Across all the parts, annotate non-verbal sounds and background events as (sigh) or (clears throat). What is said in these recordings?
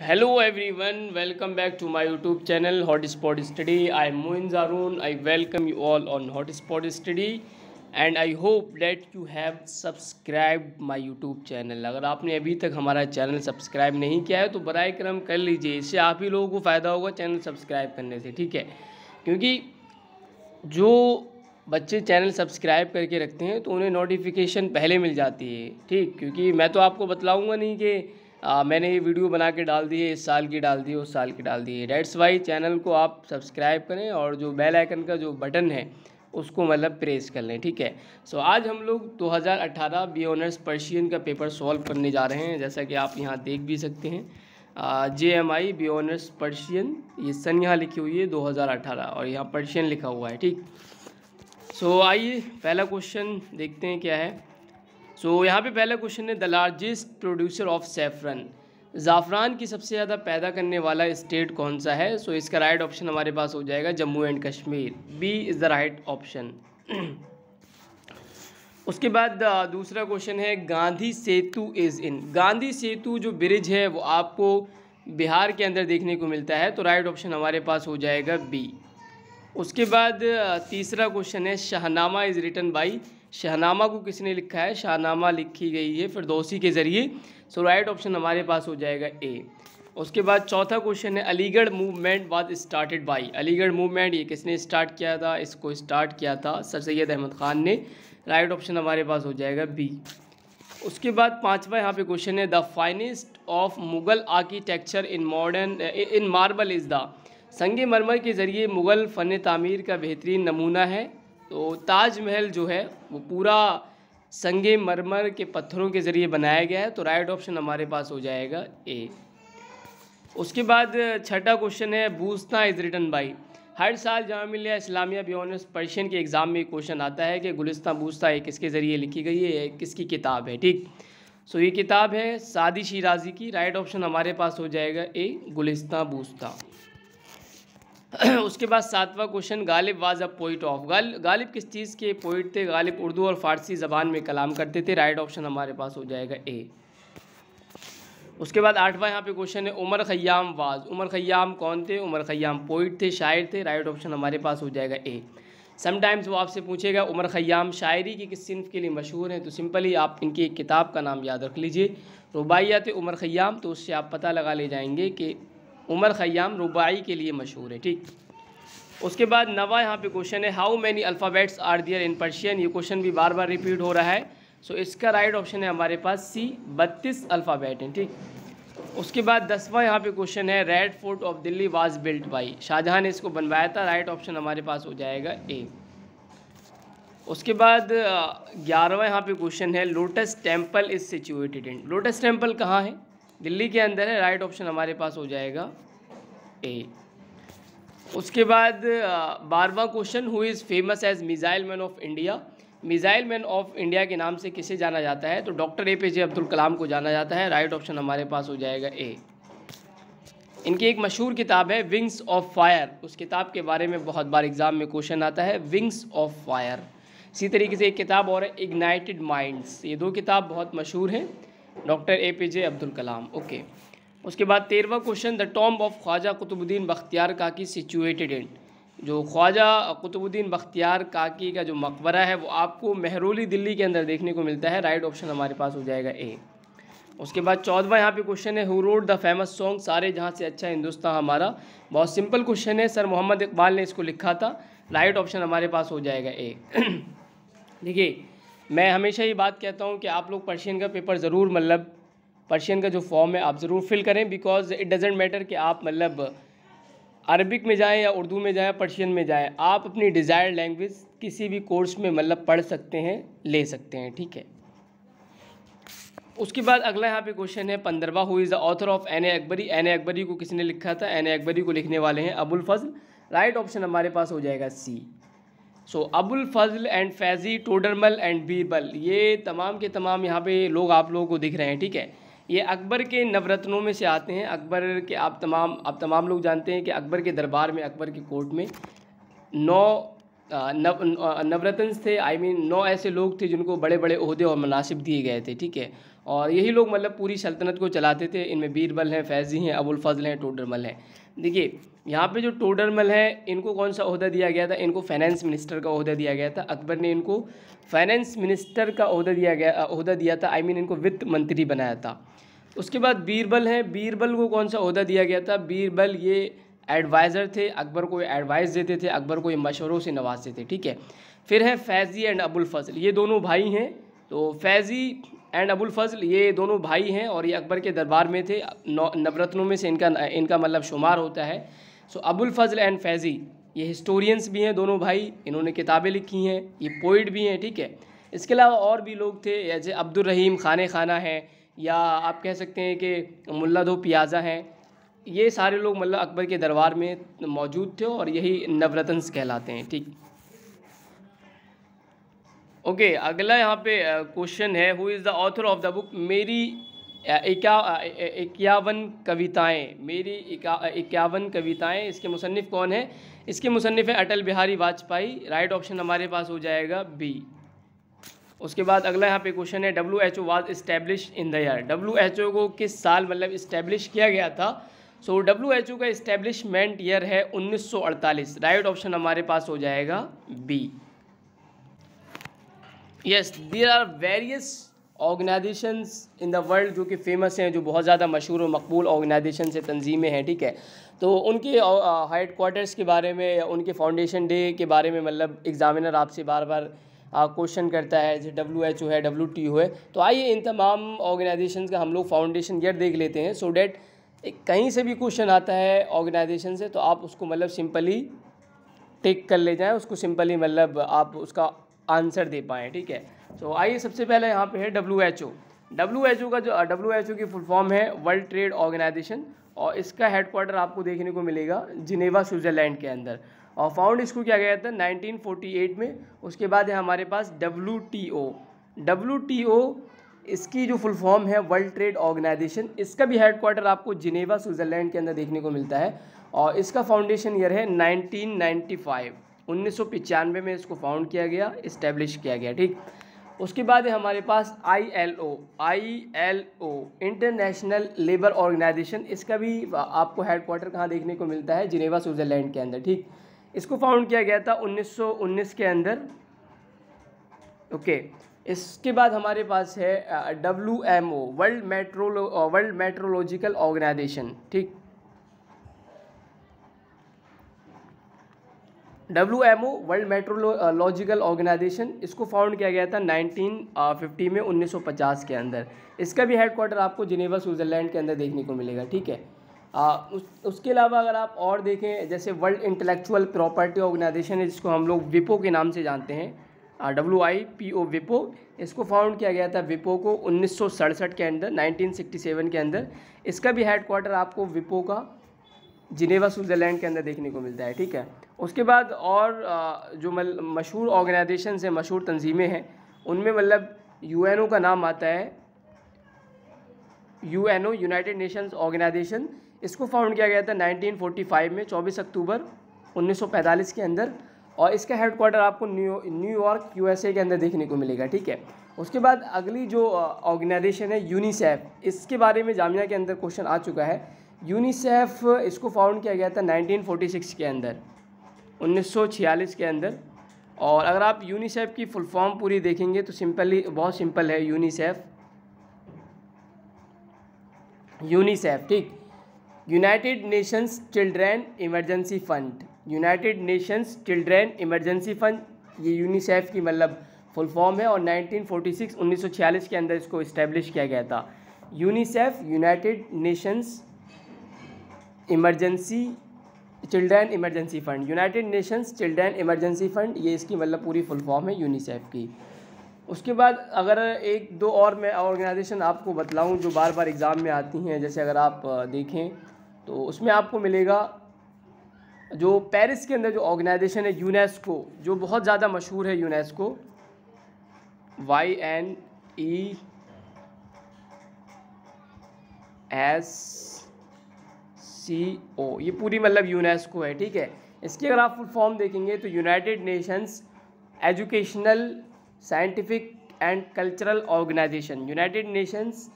Hello everyone welcome back to my YouTube channel hot spot study I am Moin Jaroon I welcome you all on hot spot study and I hope that you have subscribe my YouTube channel अगर आपने अभी तक हमारा channel subscribe नहीं किया है तो बर क्रम कर लीजिए इससे आप ही लोगों को फ़ायदा होगा चैनल सब्सक्राइब करने से ठीक है क्योंकि जो बच्चे चैनल सब्सक्राइब करके रखते हैं तो उन्हें नोटिफिकेशन पहले मिल जाती है ठीक क्योंकि मैं तो आपको बतलाऊँगा नहीं कि आ, मैंने ये वीडियो बना के डाल दी है इस साल की डाल दी है उस साल की डाल दी है डेट्स वाई चैनल को आप सब्सक्राइब करें और जो बेल आइकन का जो बटन है उसको मतलब प्रेस कर लें ठीक है सो so, आज हम लोग 2018 बी ऑनर्स पर्शियन का पेपर सॉल्व करने जा रहे हैं जैसा कि आप यहाँ देख भी सकते हैं J M I B honours Persian ये सन यहाँ लिखी हुई है 2018 और यहाँ पर्शियन लिखा हुआ है ठीक सो so, आइए पहला क्वेश्चन देखते हैं क्या है सो so, यहाँ पे पहला क्वेश्चन है the largest producer of saffron ज़ाफ़रान की सबसे ज़्यादा पैदा करने वाला स्टेट कौन सा है सो so, इसका राइट ऑप्शन हमारे पास हो जाएगा Jammu and Kashmir B is the right option उसके बाद uh, दूसरा क्वेश्चन है गांधी सेतु इज़ इन गांधी सेतु जो ब्रिज है वो आपको बिहार के अंदर देखने को मिलता है तो राइट ऑप्शन हमारे पास हो जाएगा बी उसके बाद uh, तीसरा क्वेश्चन है Shahnameh is written by Shahnameh को किसने लिखा है शाहनामा लिखी गई है फिरदौसी के ज़रिए सो राइट ऑप्शन हमारे पास हो जाएगा ए उसके बाद चौथा क्वेश्चन है Aligarh movement was started by Aligarh movement ये किसने स्टार्ट किया था इसको स्टार्ट किया था सर सैद अहमद ख़ान ने राइट ऑप्शन हमारे पास हो जाएगा बी उसके बाद पाँचवा यहाँ पे क्वेश्चन है the finest of Mughal architecture in modern in marble is the Sang Marmar के ज़रिए मुग़ल फ़न तमीर का बेहतरीन नमूना है तो ताजमहल जो है वो पूरा संगे मरमर के पत्थरों के ज़रिए बनाया गया है तो राइट ऑप्शन हमारे पास हो जाएगा ए उसके बाद छठा क्वेश्चन है बूस्ता इज़ रिटन बाई हर साल मिल्ल इस्लामिया बियनर्स पर्शियन के एग्ज़ाम में क्वेश्चन आता है कि गुलिस्तान बूस्ता ये किसके ज़रिए लिखी गई है किसकी किताब है ठीक सो ये किताब है सादी शिराजी की राइट ऑप्शन हमारे पास हो जाएगा ए गुलिस्तान बूस्ता (clears throat) उसके बाद सातवां question Ghalib was a poet of गाल गालिब किस चीज़ के पोइट थे गालिब उर्दू और फारसी ज़बान में कलाम करते थे राइट ऑप्शन हमारे पास हो जाएगा ए उसके बाद आठवां यहाँ पे क्वेश्चन है Omar Khayyam was Omar Khayyam कौन थे उमर खयाम पोइट थे शायर थे राइट ऑप्शन हमारे पास हो जाएगा ए समटाइम्स वो आपसे पूछेगा उमर खयाम शायरी की किस सिंफ के लिए मशहूर हैं तो सिंपली आप इनकी एक किताब का नाम याद रख लीजिए रुबाइयात उमर खयाम तो उससे आप पता लगा ले जाएंगे कि उमर ख़याम रुबाई के लिए मशहूर है ठीक उसके बाद नवा यहाँ पे क्वेश्चन है how many alphabets are there in Persian ये क्वेश्चन भी बार बार रिपीट हो रहा है सो so, इसका राइट ऑप्शन है हमारे पास सी बत्तीस अल्फ़ाबेट हैं ठीक उसके बाद दसवां यहाँ पे क्वेश्चन है red fort of Delhi was built by Shahjahan ने इसको बनवाया था राइट ऑप्शन हमारे पास हो जाएगा ए उसके बाद ग्यारहवा यहाँ पे क्वेश्चन है lotus temple is situated in lotus temple कहाँ है दिल्ली के अंदर है राइट ऑप्शन हमारे पास हो जाएगा ए उसके बाद बारवा question who is famous as missile man of India missile man of India के नाम से किसे जाना जाता है तो doctor A P J Abdul Kalam को जाना जाता है राइट ऑप्शन हमारे पास हो जाएगा ए इनकी एक मशहूर किताब है विंग्स ऑफ फायर उस किताब के बारे में बहुत बार एग्ज़ाम में क्वेश्चन आता है विंग्स ऑफ फायर इसी तरीके से एक किताब और है इग्नाइटेड माइंड्स ये दो किताब बहुत मशहूर हैं doctor A P J Abdul Kalam okay उसके बाद तेरहवा question the tomb of Khwaja Qutbuddin Bakhtiyar Kaki situated इन जो ख्वाजा कुतुबुद्दीन बख्तियार काकी का जो मकबरा है वो आपको महरोली दिल्ली के अंदर देखने को मिलता है राइट ऑप्शन हमारे पास हो जाएगा ए उसके बाद चौदवा यहाँ पे क्वेश्चन है who wrote the famous song सारे जहाँ से अच्छा हिंदुस्तान हमारा बहुत सिंपल क्वेश्चन है सर मोहम्मद इकबाल ने इसको लिखा था राइट ऑप्शन हमारे पास हो जाएगा ए (clears throat) देखिए मैं हमेशा ये बात कहता हूँ कि आप लोग पर्शियन का पेपर ज़रूर मतलब पर्शियन का जो फॉर्म है आप ज़रूर फिल करें बिकॉज इट डजेंट मैटर कि आप मतलब अरबिक में जाएँ या उर्दू में जाएँ पर्शियन में जाएँ आप अपनी डिज़ायर्ड लैंग्वेज किसी भी कोर्स में मतलब पढ़ सकते हैं ले सकते हैं ठीक है उसके बाद अगला यहाँ पे क्वेश्चन है पंद्रवा who is the author of Ain Akbari Ain e Akbari को किसने लिखा था एन ए अकबरी को लिखने वाले हैं अबुल फजल राइट ऑप्शन हमारे पास हो जाएगा C so Abul Fazl and Faizi Todarmal and Birbal ये तमाम के तमाम यहाँ पे लोग आप लोगों को दिख रहे हैं ठीक है ये अकबर के नवरत्नों में से आते हैं अकबर के आप तमाम आप तमाम लोग जानते हैं कि अकबर के दरबार में अकबर के कोर्ट में नौ नव नवरत्न थे आई I मीन mean, नौ ऐसे लोग थे जिनको बड़े बड़े अहदे और मुनासिब दिए गए थे ठीक है और यही लोग मतलब पूरी सल्तनत को चलाते थे इनमें बीरबल हैं फैज़ी हैं अबुल फजल हैं टोडरमल हैं देखिए यहाँ पे जो टोडरमल है इनको कौन सा अहदा दिया गया था इनको फाइनेंस मिनिस्टर का अहदा दिया गया था अकबर ने इनको फाइनेंस मिनिस्टर का अहदा दिया गया अहदा दिया था आई मीन इनको वित्त मंत्री बनाया था उसके बाद बीरबल है बीरबल को कौन सा अहदा दिया गया था बीरबल ये एडवाइज़र थे अकबर को एडवाइस देते थे अकबर को ये मशवरों से नवाजते थे ठीक है फिर है फैज़ी एंड अबुल फजल ये दोनों भाई हैं तो फैज़ी एंड अबुल फजल ये दोनों भाई हैं और ये अकबर के दरबार में थे नवरत्नों में से इनका इनका मतलब शुमार होता है सो अबुल फजल एंड फैज़ी ये हिस्टोरियंस भी हैं दोनों भाई इन्होंने किताबें लिखी हैं ये पोइट भी हैं ठीक है इसके अलावा और भी लोग थे जैसे अब्दुल रहीम खाने खाना हैं या आप कह सकते हैं कि मुल्ला दो पियाज़ा हैं ये सारे लोग मतलब अकबर के दरबार में मौजूद थे और यही नवरत्नस कहलाते हैं ठीक ओके अगला यहाँ पे क्वेश्चन है who is the author of the book Meri Ikyavan कविताएं मेरी इक्यावन कविताएं इसके मुसनफ़ कौन है इसके मुसनफ़ हैं अटल बिहारी वाजपेयी राइट ऑप्शन हमारे पास हो जाएगा बी उसके बाद अगला यहाँ पे क्वेश्चन है W H O was establish in the year W H O को किस साल मतलब इस्टेब्लिश किया गया था सो डब्ल्यू एच ओ का इस्टेब्लिशमेंट ईयर है 1948 राइट ऑप्शन हमारे पास हो जाएगा B yes there are various organisations in the world जो कि फ़ेमस हैं जो बहुत ज़्यादा मशहूर और मकबूल ऑर्गेनाइजेशन से तंजीमें हैं ठीक है तो उनके हेड क्वार्टर्स के बारे में उनके फाउंडेशन डे के बारे में मतलब एग्ज़ामिनर आपसे बार बार क्वेश्चन करता है जैसे डब्ल्यू एच ओ है डब्ल्यू टी ओ है तो आइए इन तमाम ऑर्गेनाइजेशन का हम लोग फाउंडेशन ईयर देख लेते हैं सो so डैट कहीं से भी क्वेश्चन आता है ऑर्गेनाइजेशन से तो आप उसको मतलब सिंपली टेक कर ले जाएँ उसको सिंपली मतलब आप उसका आंसर दे पाएँ ठीक है तो आइए सबसे पहले यहाँ पे है W H O W H O का जो डब्ल्यू एच ओ की फुल फॉर्म है वर्ल्ड ट्रेड ऑर्गेनाइजेशन और इसका हेडक्वार्टर आपको देखने को मिलेगा जिनेवा स्विट्ज़रलैंड के अंदर और फाउंड इसको क्या गया था 1948 में उसके बाद है हमारे पास W T O W T O इसकी जो फुल फॉर्म है वर्ल्ड ट्रेड ऑर्गेनाइजेशन इसका भी हेडक्वार्टर आपको जिनेवा स्विट्ज़रलैंड के अंदर देखने को मिलता है और इसका फाउंडेशन ईयर है 1995 उन्नीस में इसको फाउंड किया गया इस्टेब्लिश किया गया ठीक उसके बाद हमारे पास I L O I L O international labour organisation इसका भी आपको हेड क्वार्टर कहाँ देखने को मिलता है जिनेवा स्विट्ज़रलैंड के अंदर ठीक इसको फाउंड किया गया था 1919 के अंदर ओके इसके बाद हमारे पास है डब्ल्यू एम ओ वर्ल्ड मेट्रोलो वर्ल्ड मेट्रोलॉजिकल ऑर्गेनाइजेशन ठीक W M O world meteorological organisation इसको फाउंड किया गया था 1950 uh, में 1950 के अंदर इसका भी हेडक्वार्टर आपको जिनेवा स्विट्ज़रलैंड के अंदर देखने को मिलेगा ठीक है आ, उस, उसके अलावा अगर आप और देखें जैसे वर्ल्ड इंटेलेक्चुअल प्रॉपर्टी ऑर्गेनाइजेशन है जिसको हम लोग विपो के नाम से जानते हैं डब्ल्यू आई पी ओ विपो इसको फाउंड किया गया था विपो को उन्नीस के अंदर 1967 के अंदर इसका भी हेडक्वार्टर आपको विपो का जिनेवा स्विट्ज़रलैंड के अंदर देखने को मिलता है ठीक है उसके बाद और जो मशहूर ऑर्गेनाइजेशन हैं मशहूर तंजीमें हैं उनमें मतलब यू का नाम आता है U N O united nations organisation इसको फाउंड किया गया था 1945 में 24 अक्टूबर 1945 के अंदर और इसका हेड क्वार्टर आपको न्यू न्यूयॉर्क ए के अंदर देखने को मिलेगा ठीक है उसके बाद अगली जो ऑर्गेनाइजेशन है यूनिसेफ इसके बारे में जामिया के अंदर क्वेश्चन आ चुका है यूनिसेफ इसको फाउंड किया गया था 1946 के अंदर 1946 के अंदर और अगर आप यूनिसेफ की फुल फॉर्म पूरी देखेंगे तो सिंपली बहुत सिंपल है यूनिसेफ यूनिसेफ ठीक united nations children emergency fund united nations children emergency fund ये यूनिसेफ की मतलब फुल फॉर्म है और 1946 1946 के अंदर इसको इस्टेब्लिश किया गया था UNICEF united nations emergency children emergency fund united nations children emergency fund ये इसकी मतलब पूरी फुल फॉर्म है यूनिसेफ की उसके बाद अगर एक दो और मैं ऑर्गेनाइजेशन आपको बतलाऊं जो बार बार एग्ज़ाम में आती हैं जैसे अगर आप देखें तो उसमें आपको मिलेगा जो पेरिस के अंदर जो ऑर्गेनाइजेशन है यूनेस्को जो बहुत ज़्यादा मशहूर है UNESCO Y N E S C O ये पूरी मतलब यूनेस्को है ठीक है इसकी अगर आप फुल फॉर्म देखेंगे तो united nations educational scientific and cultural organisation united nations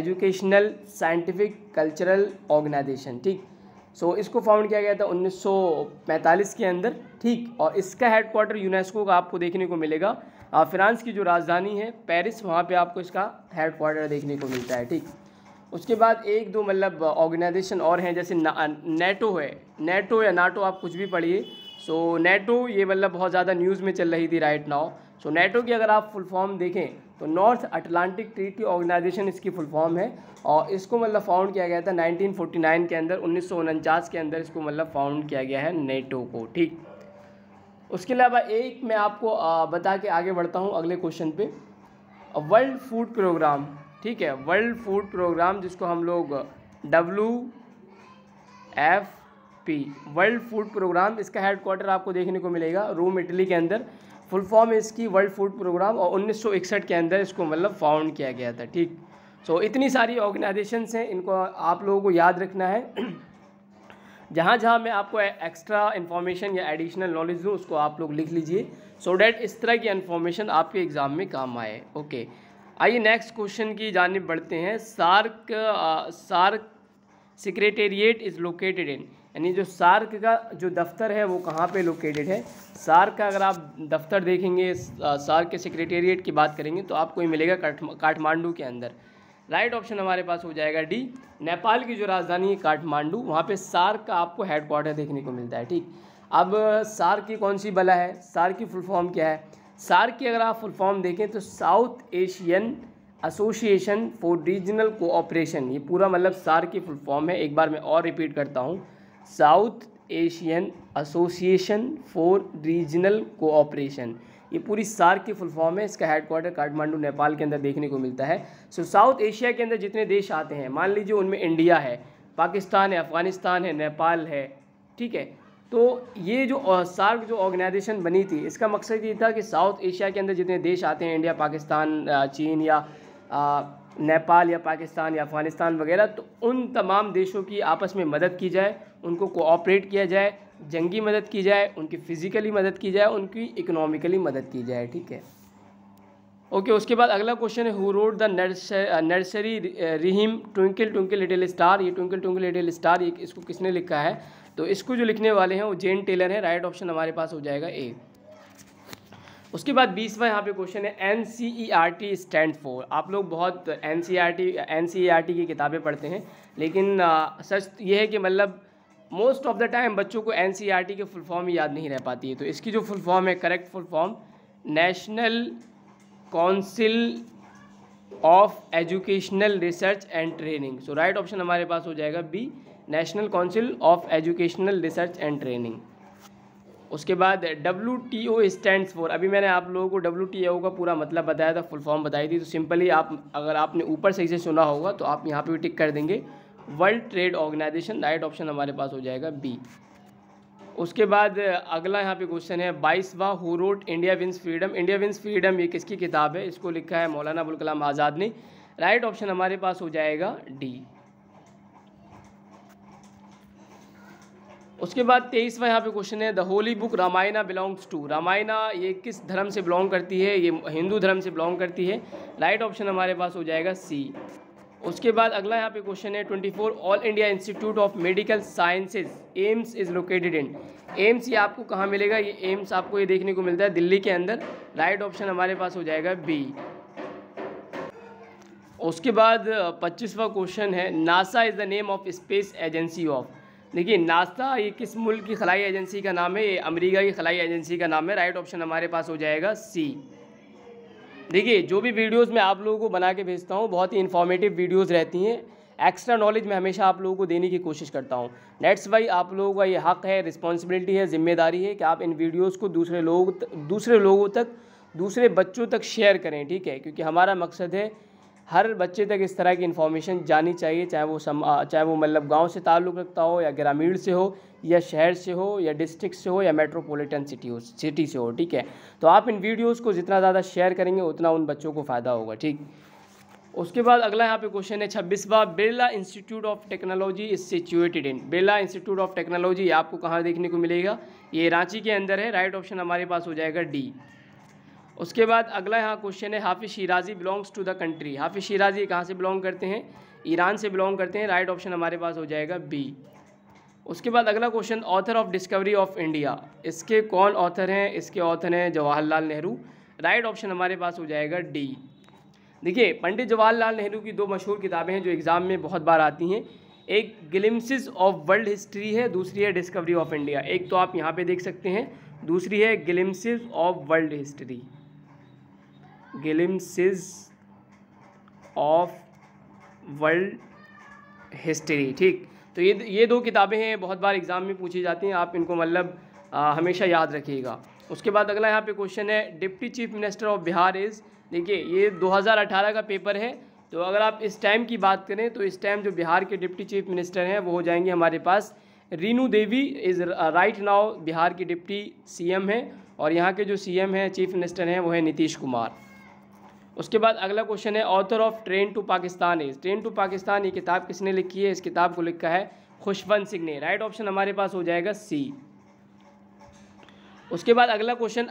educational scientific cultural organisation ठीक सो so, इसको फाउंड किया गया था 1945 के अंदर ठीक और इसका हेडक्वार्टर यूनेस्को का आपको देखने को मिलेगा फ्रांस की जो राजधानी है पेरिस वहाँ पे आपको इसका हेडक्वार्टर देखने को मिलता है ठीक उसके बाद एक दो मतलब ऑर्गेनाइजेशन और हैं जैसे नेटो है नेटो या नाटो आप कुछ भी पढ़िए सो नेटो ये मतलब बहुत ज़्यादा न्यूज़ में चल रही थी राइट नाउ सो नेटो की अगर आप फुल फॉर्म देखें तो नॉर्थ अटलांटिक ट्रीटी ऑर्गेनाइजेशन इसकी फुल फॉर्म है और इसको मतलब फाउंड किया गया था 1949 के अंदर उन्नीस के अंदर इसको मतलब फाउंड किया गया है नेटो को ठीक उसके अलावा एक मैं आपको बता के आगे बढ़ता हूँ अगले क्वेश्चन पे वर्ल्ड फूड प्रोग्राम ठीक है वर्ल्ड फूड प्रोग्राम जिसको हम लोग W F P world food programme इसका हेडक्वार्टर आपको देखने को मिलेगा रोम इटली के अंदर फुल फॉर्म इसकी वर्ल्ड फूड प्रोग्राम और 1961 के अंदर इसको मतलब फाउंड किया गया था ठीक सो so, इतनी सारी ऑर्गेनाइजेशंस हैं इनको आप लोगों को याद रखना है (clears throat) जहाँ जहाँ मैं आपको एक्स्ट्रा इन्फॉर्मेशन या एडिशनल नॉलेज दूँ उसको आप लोग लिख लीजिए सो so डैट इस तरह की इन्फॉर्मेशन आपके एग्ज़ाम में काम आए ओके okay. आइए नेक्स्ट क्वेश्चन की जानब बढ़ते हैं SAARC SAARC secretariat is located in यानी जो सार्क का जो दफ्तर है वो कहाँ पे लोकेटेड है सार्क का अगर आप दफ्तर देखेंगे सार्क uh, के सेक्रेटेरिएट की बात करेंगे तो आपको ये मिलेगा काठमांडू के अंदर राइट ऑप्शन हमारे पास हो जाएगा डी नेपाल की जो राजधानी है काठमांडू वहाँ पे सार्क का आपको हेडक्वार्टर देखने को मिलता है ठीक अब सार्क uh, की कौन सी बला है सार्क की फुल फॉर्म क्या है सार की अगर आप फुल फॉर्म देखें तो south Asian association for regional cooperation ये पूरा मतलब सार की फुल फॉर्म है एक बार मैं और रिपीट करता हूँ south Asian association for regional cooperation ये पूरी सार की फुल फॉर्म है इसका हेडक्वार्टर काठमांडू नेपाल के अंदर देखने को मिलता है सो साउथ एशिया के अंदर जितने देश आते हैं मान लीजिए उनमें इंडिया है पाकिस्तान है अफ़गानिस्तान है नेपाल है ठीक है तो ये जो सार्क जो ऑर्गेनाइजेशन बनी थी इसका मकसद ये था कि साउथ एशिया के अंदर जितने देश आते हैं इंडिया पाकिस्तान चीन या नेपाल या पाकिस्तान या अफ़गानिस्तान वगैरह तो उन तमाम देशों की आपस में मदद की जाए उनको कोऑपरेट किया जाए जंगी मदद की जाए उनकी फ़िज़िकली मदद की जाए उनकी इकोनॉमिकली मदद की जाए ठीक है ओके okay, उसके बाद अगला क्वेश्चन है who wrote the nursery rhyme twinkle twinkle little star ये ट्विंकल ट्विंकल लिटिल स्टार ये इसको किसने लिखा है तो इसको जो लिखने वाले हैं वो जेन टेलर है राइट ऑप्शन हमारे पास हो जाएगा ए उसके बाद बीसवा यहाँ पे क्वेश्चन है N C E R T stand for आप लोग बहुत N C R T N C E R T की किताबें पढ़ते हैं लेकिन सच ये है कि मतलब मोस्ट ऑफ द टाइम बच्चों को एन सी आर टी के फुल फॉर्म याद नहीं रह पाती है तो इसकी जो फुल फॉर्म है correct full form national council of educational research and training so right option हमारे पास हो जाएगा B national council of educational research and training उसके बाद W T O stand for अभी मैंने आप लोगों को डब्ल्यू टी ओ का पूरा मतलब बताया था फुल फॉर्म बताई थी तो सिंपली आप अगर आपने ऊपर सही से सुना होगा तो आप यहाँ पे भी टिक कर देंगे world trade organisation right option हमारे पास हो जाएगा बी उसके बाद अगला यहाँ पे क्वेश्चन है बाईसवा who wrote India wins freedom India wins freedom ये किसकी किताब है इसको लिखा है मौलाना अबुल कलाम आज़ाद ने राइट ऑप्शन हमारे पास हो जाएगा डी उसके बाद तेईसवा यहाँ पे क्वेश्चन है the holy book Ramayana belongs to Ramayana ये किस धर्म से बिलोंग करती है ये हिंदू धर्म से बिलोंग करती है राइट ऑप्शन हमारे पास हो जाएगा सी उसके बाद अगला यहाँ पे क्वेश्चन है twenty four all India institute of medical sciences AIIMS is located in AIIMS ये आपको कहाँ मिलेगा ये एम्स आपको ये देखने को मिलता है दिल्ली के अंदर राइट ऑप्शन हमारे पास हो जाएगा बी उसके बाद पच्चीसवा क्वेश्चन है NASA is the name of space agency of देखिए नास्ता ये किस मुल्क की खलाई एजेंसी का नाम है ये अमेरिका की खलाई एजेंसी का नाम है राइट ऑप्शन हमारे पास हो जाएगा सी देखिए जो भी वीडियोस मैं आप लोगों को बना के भेजता हूँ बहुत ही इन्फॉर्मेटिव वीडियोस रहती हैं एक्स्ट्रा नॉलेज मैं हमेशा आप लोगों को देने की कोशिश करता हूँ नेट्स वाई आप लोगों का ये हक़ है रिस्पॉन्सिबिलिटी है जिम्मेदारी है कि आप इन वीडियोज़ को दूसरे लोग दूसरे लोगों तक दूसरे बच्चों तक शेयर करें ठीक है क्योंकि हमारा मकसद है हर बच्चे तक इस तरह की इन्फॉर्मेशन जानी चाहिए चाहे वो सम चाहे वो मतलब गांव से ताल्लुक़ रखता हो या ग्रामीण से हो या शहर से हो या डिस्ट्रिक्ट से हो या मेट्रोपॉलिटन सिटी हो सिटी से हो ठीक है तो आप इन वीडियोज़ को जितना ज़्यादा शेयर करेंगे उतना उन बच्चों को फ़ायदा होगा ठीक उसके बाद अगला यहाँ पे क्वेश्चन है छब्बीसवा Birla institute of technology is situated in Birla institute of technology आपको कहाँ देखने को मिलेगा ये रांची के अंदर है राइट ऑप्शन हमारे पास हो जाएगा डी उसके बाद अगला यहाँ क्वेश्चन है Hafiz Shirazi belongs to the country Hafiz Shirazi कहाँ से बिलोंग करते हैं ईरान से बिलोंग करते हैं राइट ऑप्शन हमारे पास हो जाएगा बी उसके बाद अगला question author of discovery of India इसके कौन ऑथर हैं इसके ऑथर हैं जवाहरलाल नेहरू राइट ऑप्शन हमारे पास हो जाएगा डी देखिए पंडित जवाहरलाल नेहरू की दो मशहूर किताबें हैं जो एग्ज़ाम में बहुत बार आती हैं एक ग्लिम्सिस ऑफ वर्ल्ड हिस्ट्री है दूसरी है डिस्कवरी ऑफ इंडिया एक तो आप यहाँ पे देख सकते हैं दूसरी है glimpses of world history glimpses of world history ठीक तो ये ये दो किताबें हैं बहुत बार एग्ज़ाम में पूछी जाती हैं आप इनको मतलब हमेशा याद रखिएगा उसके बाद अगला यहाँ पे क्वेश्चन है deputy chief minister of Bihar is देखिए ये 2018 का पेपर है तो अगर आप इस टाइम की बात करें तो इस टाइम जो बिहार के डिप्टी चीफ मिनिस्टर हैं वो हो जाएंगे हमारे पास Renu Devi is right now Bihar की डिप्टी सी हैं और यहाँ के जो सी हैं चीफ मिनिस्टर हैं वो है नीतीश कुमार उसके बाद अगला क्वेश्चन है author of train to Pakistan is train to Pakistan ये किताब किसने लिखी है इस किताब को लिखा है खुशवंत सिंह ने राइट ऑप्शन हमारे पास हो जाएगा सी उसके बाद अगला question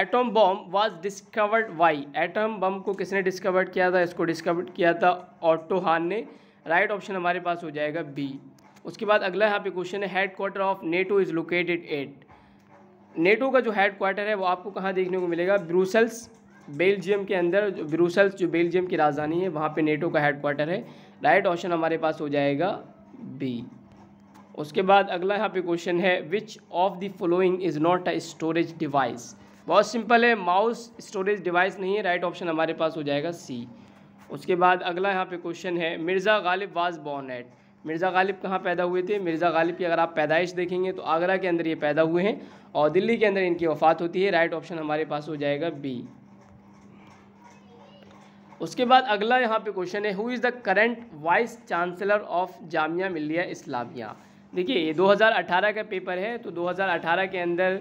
atom bomb was discovered by atom bomb को किसने डिस्कवर किया था इसको डिस्कवर किया था ऑटो हान ने राइट ऑप्शन हमारे पास हो जाएगा बी उसके बाद अगला यहाँ पे क्वेश्चन है head quarter of NATO is located at NATO का जो हेड क्वार्टर है वो आपको कहाँ देखने को मिलेगा ब्रूसल्स बेल्जियम के अंदर ब्रूसल्स जो बेल्जियम की राजधानी है वहाँ पे नेटो का हेडक्वार्टर है राइट ऑप्शन हमारे पास हो जाएगा बी उसके बाद अगला यहाँ पे क्वेश्चन है which of the following is not a storage device बहुत सिंपल है माउस स्टोरेज डिवाइस नहीं है राइट ऑप्शन हमारे पास हो जाएगा सी उसके बाद अगला यहाँ पे क्वेश्चन है Mirza Ghalib was born at Mirza Ghalib कहाँ पैदा हुए थे मिर्ज़ा गालिब की अगर आप पैदाइश देखेंगे तो आगरा के अंदर ये पैदा हुए हैं और दिल्ली के अंदर इनकी वफात होती है राइट ऑप्शन हमारे पास हो जाएगा बी उसके बाद अगला यहाँ पे क्वेश्चन है who is the current vice chancellor of Jamia Millia Islamia देखिए ये 2018 का पेपर है तो 2018 के अंदर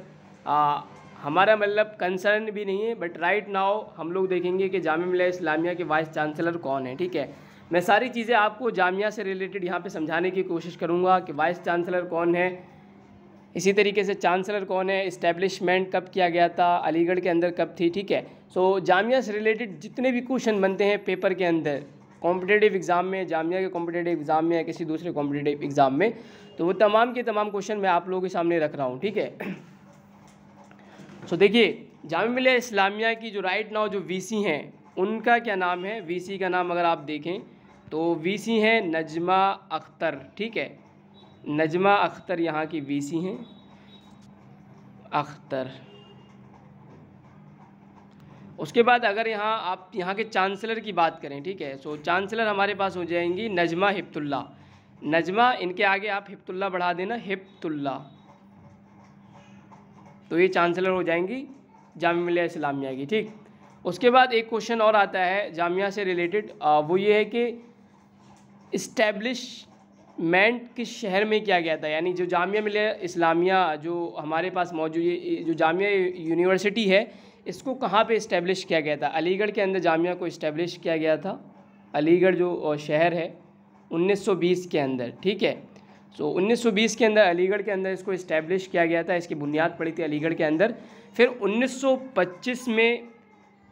आ, हमारा मतलब कंसर्न भी नहीं है बट राइट नाउ हम लोग देखेंगे कि जामिया मिलिया इस्लामिया के वाइस चांसलर कौन है ठीक है मैं सारी चीज़ें आपको जामिया से रिलेटेड यहाँ पर समझाने की कोशिश करूँगा कि वाइस चांसलर कौन है इसी तरीके से चांसलर कौन है इस्टेब्लिशमेंट कब किया गया था अलीगढ़ के अंदर कब थी ठीक है सो so, जामिया से रिलेटेड जितने भी क्वेश्चन बनते हैं पेपर के अंदर कॉम्पिटेटिव एग्ज़ाम में जामिया के कॉम्पिटेटिव एग्ज़ाम में या किसी दूसरे कॉम्पिटेटिव एग्ज़ाम में तो वो तमाम के तमाम क्वेश्चन मैं आप लोगों के सामने रख रहा हूँ ठीक है सो देखिए जाम मिलिया इस्लामिया की जो राइट नाउ जो सी हैं उनका क्या नाम है सी का नाम अगर आप देखें तो सी हैं नजमा अख्तर ठीक है नजमा अख्तर यहाँ की वीसी हैं अख्तर उसके बाद अगर यहाँ आप यहाँ के चांसलर की बात करें ठीक है सो चांसलर हमारे पास हो जाएंगी नजमा हिप्तुल्ला नजमा इनके आगे आप हिप्तुल्ला बढ़ा देना हिप्तुल्ला तो ये चांसलर हो जाएंगी जामिया इस्लामिया की ठीक उसके बाद एक क्वेश्चन और आता है जामिया से रिलेटेड वो ये है कि इस्टेब्लिश मैंट किस शहर में किया गया था यानी जो जामिया मिल इस्लामिया जो हमारे पास मौजूद जो जामिया यूनिवर्सिटी है इसको कहाँ पे इस्टेब्लिश किया गया था अलीगढ़ के अंदर जामिया को इस्टेब्लिश किया गया था अलीगढ़ जो शहर है 1920 के अंदर ठीक है सो so, 1920 के अंदर अलीगढ़ के अंदर इसको इस्टेब्लिश किया गया था इसकी बुनियाद पड़ी थी अलीगढ़ के अंदर फिर उन्नीस में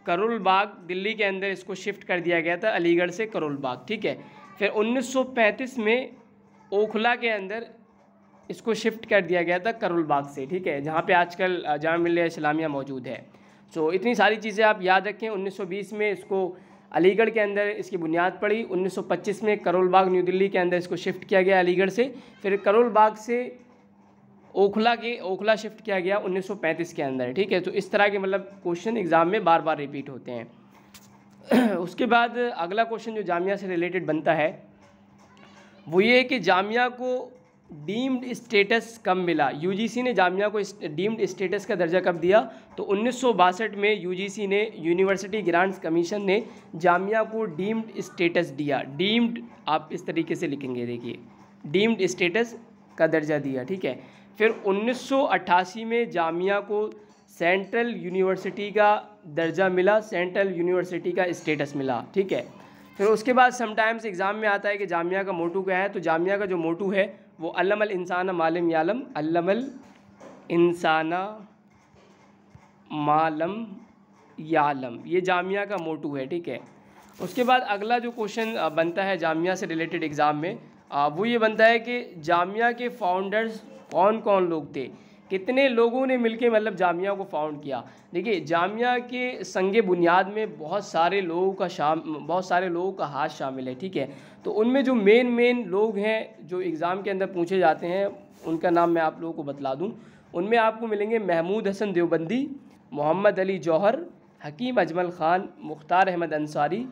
करोल बाग दिल्ली के अंदर इसको शिफ्ट कर दिया गया था अलीगढ़ से करोल बाग ठीक है फिर 1935 में ओखला के अंदर इसको शिफ्ट कर दिया गया था करुलबाग से ठीक है जहाँ पे आजकल जाम मिल्ल इस्लामिया मौजूद है सो so, इतनी सारी चीज़ें आप याद रखें 1920 में इसको अलीगढ़ के अंदर इसकी बुनियाद पड़ी 1925 में करोलबाग न्यू दिल्ली के अंदर इसको शिफ्ट किया गया अलीगढ़ से फिर करोलबाग से ओखला के ओखला शिफ्ट किया गया उन्नीस के अंदर ठीक है तो इस तरह के मतलब क्वेश्चन एग्ज़ाम में बार बार रिपीट होते हैं (clears throat) उसके बाद अगला क्वेश्चन जो जामिया से रिलेटेड बनता है वो ये है कि जामिया को डीम्ड स्टेटस कब मिला यूजीसी ने जामिया को डीम्ड स्टेटस का दर्जा कब दिया तो उन्नीस में यूजीसी ने यूनिवर्सिटी ग्रांट्स कमीशन ने जामिया को डीम्ड स्टेटस दिया डीम्ड आप इस तरीके से लिखेंगे देखिए डीम्ड स्टेटस का दर्जा दिया ठीक है फिर 1988 में जामिया को सेंट्रल यूनिवर्सिटी का दर्जा मिला सेंट्रल यूनिवर्सिटी का स्टेटस मिला ठीक है फिर उसके बाद समटाइम्स एग्ज़ाम में आता है कि जामिया का मोटू क्या है तो जामिया का जो मोटू है वो अलमल इंसान मालम यालम अल्लमल इंसाना मालम यालम ये जामिया का मोटू है ठीक है उसके बाद अगला जो क्वेश्चन बनता है जामिया से रिलेटेड एग्ज़ाम में वो ये बनता है कि जामिया के फाउंडर्स कौन कौन लोग थे कितने लोगों ने मिलकर मतलब जामिया को फाउंड किया देखिए जामिया के संग बुनियाद में बहुत सारे लोगों का शाम बहुत सारे लोगों का हाथ शामिल है ठीक है तो उनमें जो मेन मेन लोग हैं जो एग्ज़ाम के अंदर पूछे जाते हैं उनका नाम मैं आप लोगों को बतला दूँ उनमें आपको मिलेंगे महमूद हसन देवबंदी मोहम्मद अली जौहर हकीम अजमल ख़ान मुख्तार अहमद अंसारी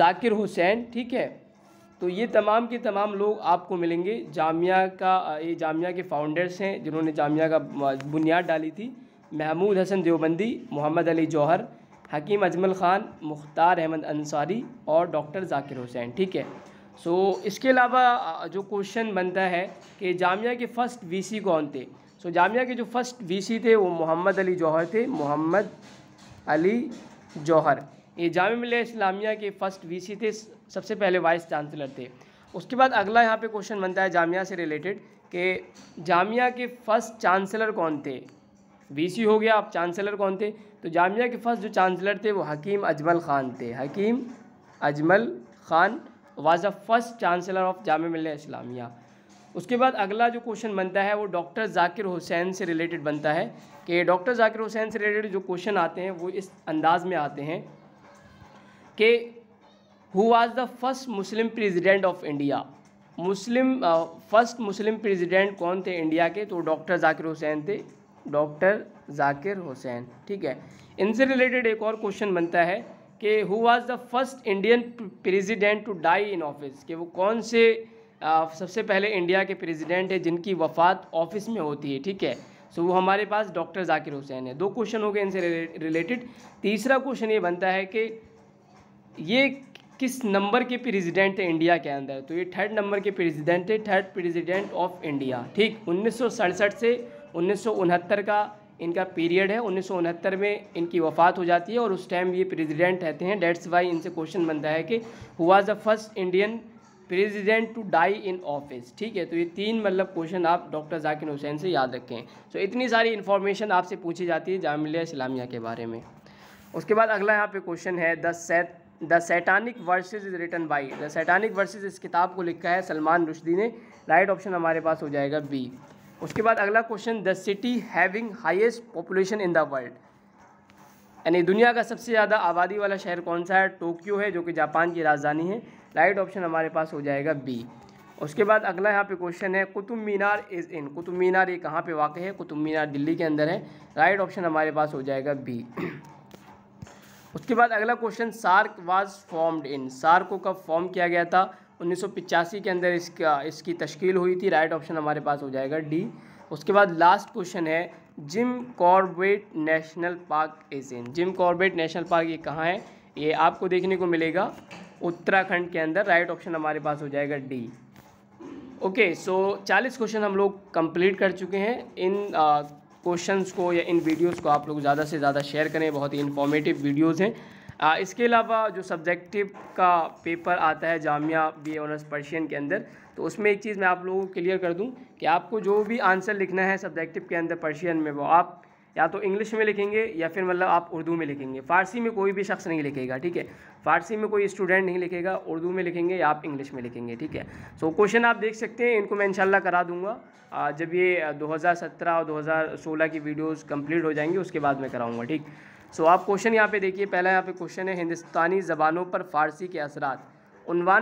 जाकिर हुसैन ठीक है तो ये तमाम के तमाम लोग आपको मिलेंगे जामिया का ये जामिया के फाउंडर्स हैं जिन्होंने जामिया का बुनियाद डाली थी महमूद हसन देवबंदी मोहम्मद अली जौहर हकीम अजमल ख़ान मुख्तार अहमद अंसारी और डॉक्टर जाकिर हुसैन ठीक है सो इसके अलावा जो क्वेश्चन बनता है कि जामिया के फ़र्स्ट वीसी कौन थे सो जामिया के जो फ़र्स्ट वीसी थे वो मोहम्मद अली जौहर थे मोहम्मद अली जौहर ये जामिया इस्लामिया के फ़र्स्ट वीसी थे सबसे पहले वाइस चांसलर थे उसके बाद अगला यहाँ पे क्वेश्चन बनता है जामिया से रिलेटेड कि जामिया के फर्स्ट चांसलर कौन थे वीसी हो गया आप चांसलर कौन थे तो जामिया के फर्स्ट जो चांसलर थे वो हकीम अजमल ख़ान थे Hakim Ajmal Khan was the first chancellor of Jamia Millia Islamia उसके बाद अगला जो क्वेश्चन बनता है वो डॉक्टर जाकिर हुसैन से रिलेटेड बनता है कि डॉक्टर जाकिर हुसैन से रिलेटेड जो क्वेश्चन आते हैं वो इस अंदाज़ में आते हैं कि who was the first Muslim president of India Muslim first Muslim president कौन थे इंडिया के तो डॉक्टर जाकिर हुसैन थे डॉक्टर जाकिर हुसैन ठीक है इनसे रिलेटेड एक और क्वेश्चन बनता है कि who was the first Indian president to die in office कि वो कौन से आ, uh, सबसे पहले इंडिया के प्रेजिडेंट है जिनकी वफात ऑफिस में होती है ठीक है सो so, वो हमारे पास डॉक्टर जाकिर हुसैन है दो क्वेश्चन हो गए इनसे रिलेटेड तीसरा क्वेश्चन ये बनता है कि ये किस नंबर के प्रेसिडेंट है इंडिया के अंदर तो ये थर्ड नंबर के प्रेसिडेंट है थर्ड प्रेसिडेंट ऑफ इंडिया ठीक उन्नीस से उन्नीस का इनका पीरियड है उन्नीस में इनकी वफात हो जाती है और उस टाइम ये प्रेसिडेंट रहते हैं डेट्स वाई इनसे क्वेश्चन बनता है कि हुआ the first Indian president to die in office ठीक है तो ये तीन मतलब क्वेश्चन आप डॉक्टर जाकिर हुसैन से याद रखें सो so, इतनी सारी इन्फॉर्मेशन आपसे पूछी जाती है जामिल इस्लामिया के बारे में उसके बाद अगला यहाँ पे क्वेश्चन है the set the Satanic Verses is written by the Satanic Verses इस किताब को लिखा है सलमान रुशदी ने राइट ऑप्शन हमारे पास हो जाएगा बी उसके बाद अगला question the city having highest population in the world यानी दुनिया का सबसे ज़्यादा आबादी वाला शहर कौन सा है टोक्यो है जो कि जापान की राजधानी है राइट ऑप्शन हमारे पास हो जाएगा बी उसके बाद अगला यहाँ पे क्वेश्चन है कुतुब मीनार इज़ इन कुतुब मीनार ये कहाँ पे वाक़ है कुतुब मीनार दिल्ली के अंदर है राइट ऑप्शन हमारे पास हो जाएगा बी उसके बाद अगला question SAARC was formed in SAARC को कब फॉर्म किया गया था 1985 के अंदर इसका इसकी तश्कील हुई थी राइट ऑप्शन हमारे पास हो जाएगा डी उसके बाद लास्ट क्वेश्चन है Jim Corbett National Park is in Jim Corbett National Park ये कहाँ है ये आपको देखने को मिलेगा उत्तराखंड के अंदर राइट ऑप्शन हमारे पास हो जाएगा डी ओके सो चालीस क्वेश्चन हम लोग कंप्लीट कर चुके हैं इन क्वेश्चंस को या इन वीडियोस को आप लोग ज़्यादा से ज़्यादा शेयर करें बहुत ही इन्फॉर्मेटिव वीडियोस हैं आ, इसके अलावा जो सब्जेक्टिव का पेपर आता है जामिया बी ऑनर्स पर्शियन के अंदर तो उसमें एक चीज़ मैं आप लोगों को क्लियर कर दूं कि आपको जो भी आंसर लिखना है सब्जेक्टिव के अंदर पर्शियन में वो आप या तो इंग्लिश में लिखेंगे या फिर मतलब आप उर्दू में लिखेंगे फ़ारसी में कोई भी शख्स नहीं लिखेगा ठीक है फ़ारसी में कोई स्टूडेंट नहीं लिखेगा उर्दू में लिखेंगे या आप इंग्लिश में लिखेंगे ठीक है सो so, क्वेश्चन आप देख सकते हैं इनको मैं इंशाल्लाह करा दूंगा जब ये 2017 और 2016 की वीडियोज़ कम्प्लीट हो जाएंगी उसके बाद मैं कराऊंगा ठीक सो so, आप क्वेश्चन यहाँ पे देखिए पहला यहाँ पे क्वेश्चन है हिंदुस्तानी ज़बानों पर फ़ारसी के असरात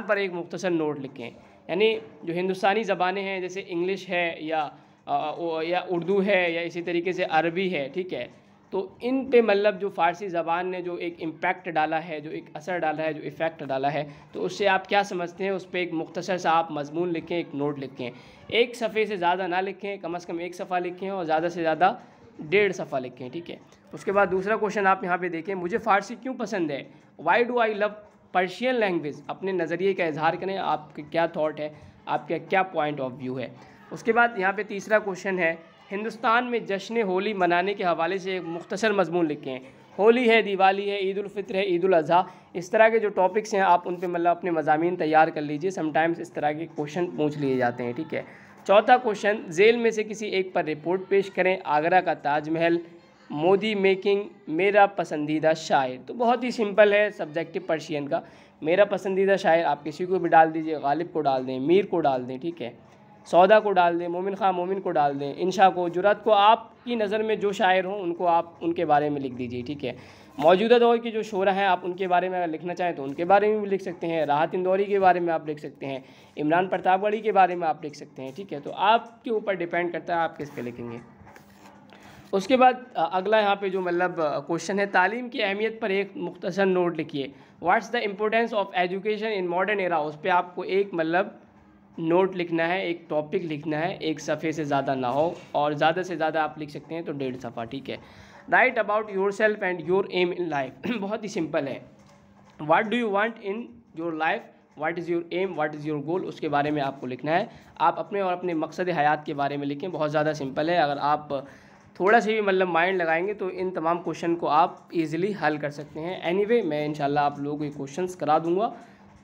पर एक मुख्तर नोट लिखें यानी जो हिंदुस्तानी ज़बानें हैं जैसे इंग्लिश है या या उर्दू है या इसी तरीके से अरबी है ठीक है तो इन पे मतलब जो फ़ारसी ज़बान ने जो एक इम्पैक्ट डाला है जो एक असर डाला है जो इफ़ेक्ट डाला है तो उससे आप क्या समझते हैं उस पर एक मुख्तर सा आप मजमून लिखें एक नोट लिखें एक सफ़े से ज़्यादा ना लिखें कम अज़ कम एक सफ़ा लिखें और ज़्यादा से ज़्यादा डेढ़ सफ़ा लिखें ठीक है उसके बाद दूसरा क्वेश्चन आप यहाँ पर देखें मुझे फ़ारसी क्यों पसंद है why do I love Persian language अपने नज़रिए का इजहार करें आपके क्या थाट है आपका क्या पॉइंट ऑफ व्यू है उसके बाद यहाँ पे तीसरा क्वेश्चन है हिंदुस्तान में जश्न होली मनाने के हवाले से एक मुख्तर मजमून लिखे हैं होली है दिवाली है ईदालफ़ित्र है ईद अज़ी इस तरह के जो टॉपिक्स हैं आप उन पर मतलब अपने मजामी तैयार कर लीजिए समटाइम्स इस तरह के क्वेश्चन पूछ लिए जाते हैं ठीक है चौथा क्वेश्चन जेल में से किसी एक पर रिपोर्ट पेश करें आगरा का ताजमहल मोदी मेकिंग मेरा पसंदीदा शायर तो बहुत ही सिंपल है सब्जेक्टिव पर्शियन का मेरा पसंदीदा शायर आप किसी को भी डाल दीजिए गालिब को डाल दें मीर को डाल दें ठीक है सौदा को डाल दें मोमिन खां मोमिन को डाल दें शाह को जुरात को आपकी नज़र में जो शायर हों उनको आप उनके बारे में लिख दीजिए ठीक है मौजूदा दौर के जो शोरा हैं आप उनके बारे में अगर लिखना चाहें तो उनके बारे में भी लिख सकते हैं राहत इंदौरी के बारे में आप लिख सकते हैं इमरान प्रतापगढ़ी के बारे में आप लिख सकते हैं ठीक है तो आपके ऊपर डिपेंड करता है आप किस पे लिखेंगे उसके बाद अगला यहाँ पे जो मतलब क्वेश्चन है तालीम की अहमियत पर एक मुख्तर नोट लिखिए what's the importance of education in modern era उस पर आपको एक मतलब नोट लिखना है एक टॉपिक लिखना है एक सफ़े से ज़्यादा ना हो और ज़्यादा से ज़्यादा आप लिख सकते हैं तो डेढ़ सफ़ा ठीक है write about yourself and your aim in life बहुत ही सिंपल है what do you want in your life what is your aim what is your goal उसके बारे में आपको लिखना है आप अपने और अपने मकसद हयात के बारे में लिखें बहुत ज़्यादा सिंपल है अगर आप थोड़ा सा भी मतलब माइंड लगाएंगे तो इन तमाम क्वेश्चन को आप इजीली हल कर सकते हैं एनीवे anyway, मैं इंशाल्लाह आप लोगों को क्वेश्चंस करा दूंगा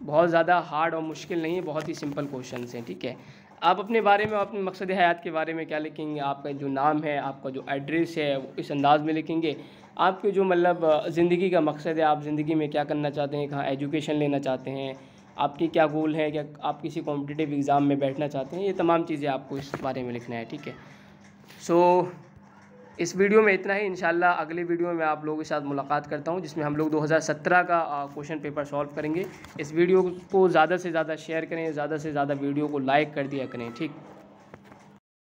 बहुत ज़्यादा हार्ड और मुश्किल नहीं है बहुत ही सिंपल क्वेश्चन हैं ठीक है आप अपने बारे में अपने मकसद हयात के बारे में क्या लिखेंगे आपका जो नाम है आपका जो एड्रेस है वो इस अंदाज़ में लिखेंगे आपके जो मतलब ज़िंदगी का मकसद है आप ज़िंदगी में क्या करना चाहते हैं कहाँ एजुकेशन लेना चाहते हैं आपके क्या गोल है क्या आप किसी कॉम्पिटिटिव एग्ज़ाम में बैठना चाहते हैं ये तमाम चीज़ें आपको इस बारे में लिखना है ठीक है सो इस वीडियो में इतना ही इंशाल्लाह अगले वीडियो में आप लोगों के साथ मुलाकात करता हूँ जिसमें हम लोग 2017 का क्वेश्चन पेपर सॉल्व करेंगे इस वीडियो को ज़्यादा से ज़्यादा शेयर करें ज़्यादा से ज़्यादा वीडियो को लाइक कर दिया करें ठीक